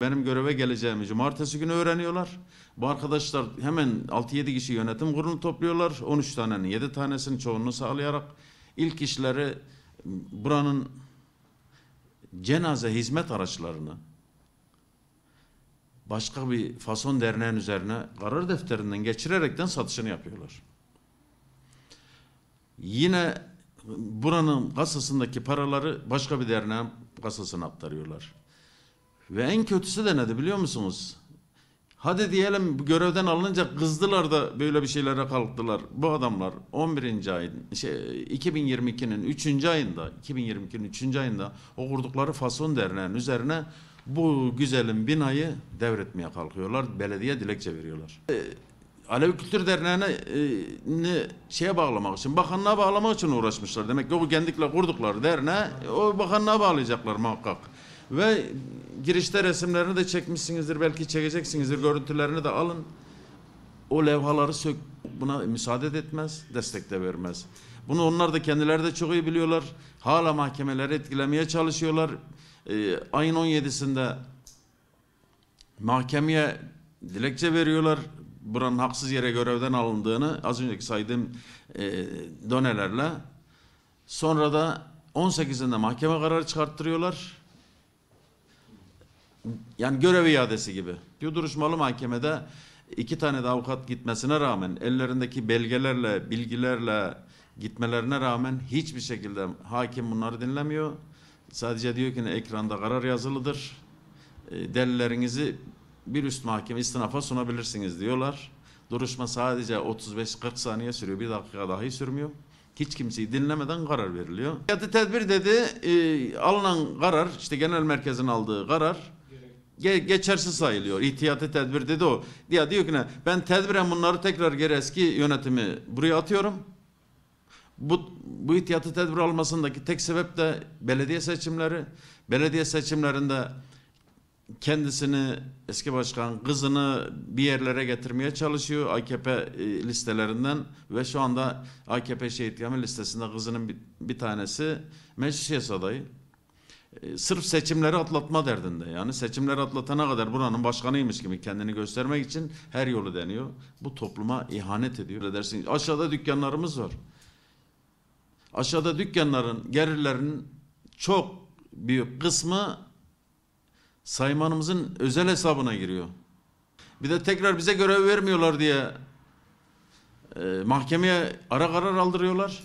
Benim göreve geleceğimi cumartesi günü öğreniyorlar. Bu arkadaşlar hemen 6-7 kişi yönetim kurulu topluyorlar. 13 tanenin 7 tanesinin çoğunluğu sağlayarak ilk işleri buranın cenaze hizmet araçlarını başka bir fason derneğin üzerine karar defterinden geçirerekten satışını yapıyorlar. Yine buranın kasasındaki paraları başka bir derneğin kasasına aktarıyorlar. Ve en kötüsü de nedir biliyor musunuz? Hadi diyelim görevden alınca kızdılar da böyle bir şeylere kalktılar. Bu adamlar 11. ayın şey 2022'nin 3. ayında 2022'nin 3. ayında okurdukları kurdukları fason derneğin üzerine bu güzelim binayı devretmeye kalkıyorlar. Belediye dilekçe veriyorlar. E, Alevi Kültür Derneği'ne e, şeye bağlamak için, bakanlığa bağlamak için uğraşmışlar. Demek ki o kendikle kurdukları derneği o bakanlığa bağlayacaklar muhakkak. Ve girişte resimlerini de çekmişsinizdir belki çekeceksinizdir görüntülerini de alın. O levhaları sök buna müsaade etmez, destek de vermez. Bunu onlar da kendileri de çok iyi biliyorlar. Hala mahkemeleri etkilemeye çalışıyorlar. Ee, ayın 17'sinde mahkemeye dilekçe veriyorlar. Buranın haksız yere görevden alındığını az önceki saydığım e, dönelerle. Sonra da 18'inde mahkeme kararı çıkarttırıyorlar yani görev iadesi gibi. Bir duruşmalı mahkemede iki tane de avukat gitmesine rağmen ellerindeki belgelerle, bilgilerle gitmelerine rağmen hiçbir şekilde hakim bunları dinlemiyor. Sadece diyor ki ekranda karar yazılıdır. E, delillerinizi bir üst mahkeme istinafa sunabilirsiniz diyorlar. Duruşma sadece 35-40 saniye sürüyor. Bir dakika dahi sürmüyor. Hiç kimseyi dinlemeden karar veriliyor. Yatı tedbir dedi, e, alınan karar, işte genel merkezin aldığı karar ge geçersiz sayılıyor. İhtiyati tedbir dedi o. Ya diyor ki ne? Ben tedbiren bunları tekrar geri eski yönetimi buraya atıyorum. Bu, bu ihtiyatı tedbir almasındaki tek sebep de belediye seçimleri. Belediye seçimlerinde kendisini eski başkan kızını bir yerlere getirmeye çalışıyor AKP e, listelerinden ve şu anda AKP şehit listesinde kızının bir, bir tanesi meclis adayı. Ee, sırf seçimleri atlatma derdinde. Yani seçimleri atlatana kadar buranın başkanıymış gibi kendini göstermek için her yolu deniyor. Bu topluma ihanet ediyor. dersin? Aşağıda dükkanlarımız var. Aşağıda dükkanların gelirlerinin çok büyük kısmı saymanımızın özel hesabına giriyor. Bir de tekrar bize görev vermiyorlar diye e, mahkemeye ara karar aldırıyorlar.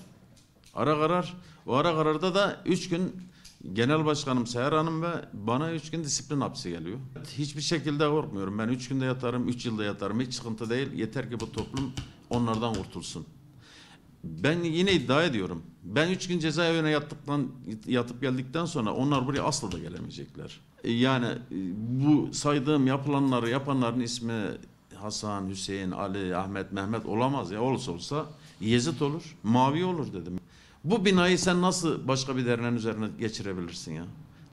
Ara karar. O ara kararda da üç gün Genel Başkanım Seher Hanım ve bana üç gün disiplin hapsi geliyor. Hiçbir şekilde korkmuyorum. Ben üç günde yatarım, üç yılda yatarım. Hiç sıkıntı değil. Yeter ki bu toplum onlardan kurtulsun. Ben yine iddia ediyorum. Ben üç gün cezaevine yattıktan, yatıp geldikten sonra onlar buraya asla da gelemeyecekler. Yani e, bu saydığım yapılanları yapanların ismi Hasan, Hüseyin, Ali, Ahmet, Mehmet olamaz ya. Olsa olsa Yezid olur, Mavi olur dedim. Bu binayı sen nasıl başka bir derneğin üzerine geçirebilirsin ya?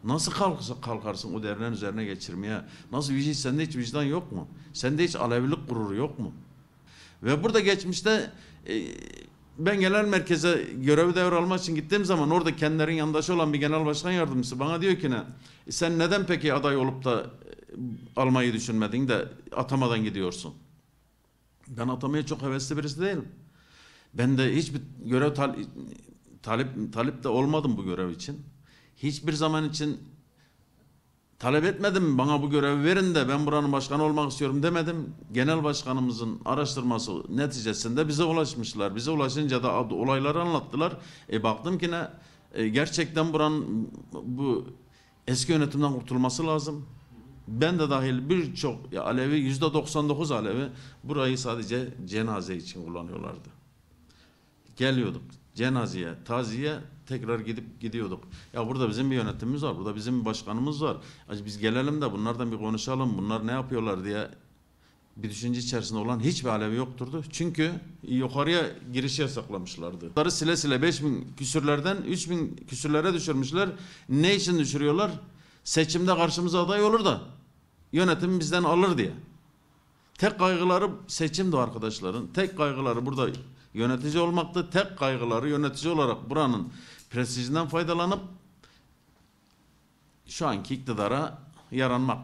Nasıl kalk kalkarsın o derneğin üzerine geçirmeye? Nasıl vicdan? Sende hiç vicdan yok mu? Sende hiç alevlilik gururu yok mu? Ve burada geçmişte e, ben genel merkeze görevi devralmak için gittiğim zaman orada kendilerin yandaşı olan bir genel başkan yardımcısı bana diyor ki ne? E, sen neden peki aday olup da e, almayı düşünmedin de atamadan gidiyorsun? Ben atamaya çok hevesli birisi değilim. Ben de hiçbir görev talip talip de olmadım bu görev için. Hiçbir zaman için talep etmedim bana bu görevi verin de ben buranın başkanı olmak istiyorum demedim. Genel başkanımızın araştırması neticesinde bize ulaşmışlar. Bize ulaşınca da olayları anlattılar. E baktım ki ne e, gerçekten buranın bu eski yönetimden kurtulması lazım. Ben de dahil birçok Alevi yüzde 99 Alevi burayı sadece cenaze için kullanıyorlardı. Geliyorduk cenazeye, taziye tekrar gidip gidiyorduk. Ya burada bizim bir yönetimimiz var, burada bizim bir başkanımız var. Acı biz gelelim de bunlardan bir konuşalım, bunlar ne yapıyorlar diye bir düşünce içerisinde olan hiçbir alevi yokturdu. Çünkü yukarıya girişi yasaklamışlardı. Bunları sile sile 5000 küsürlerden 3000 küsürlere düşürmüşler. Ne için düşürüyorlar? Seçimde karşımıza aday olur da yönetim bizden alır diye. Tek kaygıları seçimdi arkadaşların. Tek kaygıları burada yönetici olmaktı. Tek kaygıları yönetici olarak buranın prestijinden faydalanıp şu anki iktidara yaranmaktı.